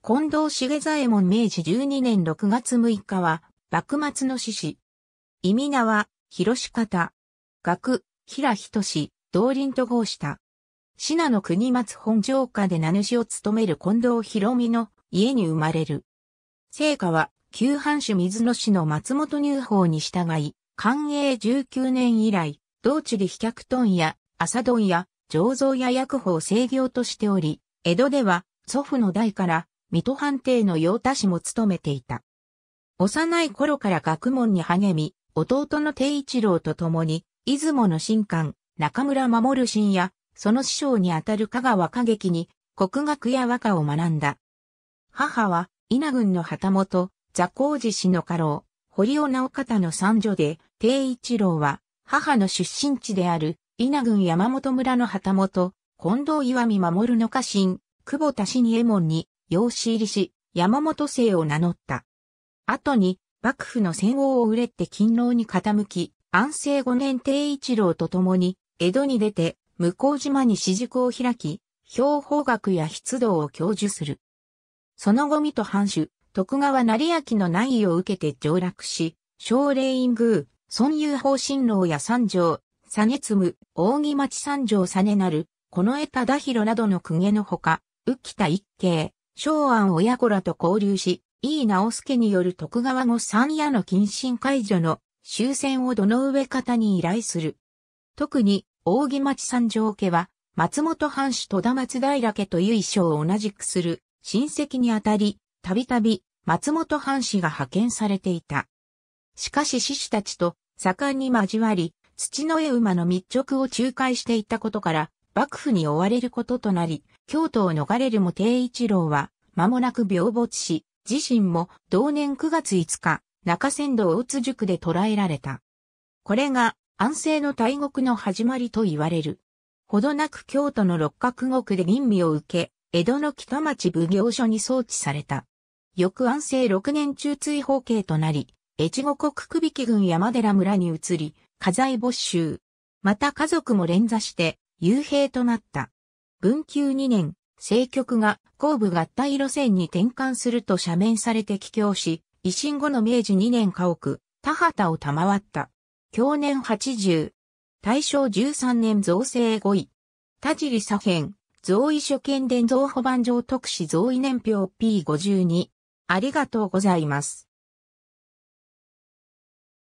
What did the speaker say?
近藤茂左衛門明治12年6月6日は、幕末の志士。意味名は、広し方。学、平仁同林と合した。品の国松本城下で名主を務める近藤博美の家に生まれる。聖火は、旧藩主水野氏の松本入法に従い、寛永19年以来、道地で飛脚豚や、朝丼や、醸造や薬法制御としており、江戸では、祖父の代から、水戸藩邸の用太氏も務めていた。幼い頃から学問に励み、弟の定一郎と共に、出雲の新館、中村守新や、その師匠にあたる香川歌劇に、国学や和歌を学んだ。母は、稲郡の旗本、座光寺氏の家老、堀尾直方の三女で、定一郎は、母の出身地である、稲郡山本村の旗本、近藤岩見守の家臣、久保田氏に右衛門に、養子入りし、山本姓を名乗った。後に、幕府の戦王を売れて勤労に傾き、安政五年定一郎と共に、江戸に出て、向島に私塾を開き、標法学や筆道を教授する。その後水戸藩主、徳川成明の内意を受けて上洛し、昭霊院宮、孫遊法新郎や三条、実月、大扇町三条実なる、この田忠広などの公家のほか、浮田一景、昭安親子らと交流し、井伊直助による徳川後三夜の謹慎解除の終戦をどの上方に依頼する。特に、扇町三条家は、松本藩主戸田松平家という衣装を同じくする親戚にあたり、たびたび松本藩士が派遣されていた。しかし志士たちと盛んに交わり、土の絵馬の密着を仲介していたことから、幕府に追われることとなり、京都を逃れるも定一郎は、間もなく病没し、自身も同年9月5日、中山道大津塾で捕らえられた。これが安政の大獄の始まりと言われる。ほどなく京都の六角国で吟味を受け、江戸の北町奉行所に送致された。翌安政6年中追放刑となり、越後国首引郡山寺村に移り、家財没収。また家族も連座して、幽閉となった。文久2年、政局が後部合体路線に転換すると赦免されて帰郷し、維新後の明治2年家屋、田畑を賜った。去年80。大正13年造成5位。田尻左辺、造位所見伝造保番上特使造位年表 P52。ありがとうございます。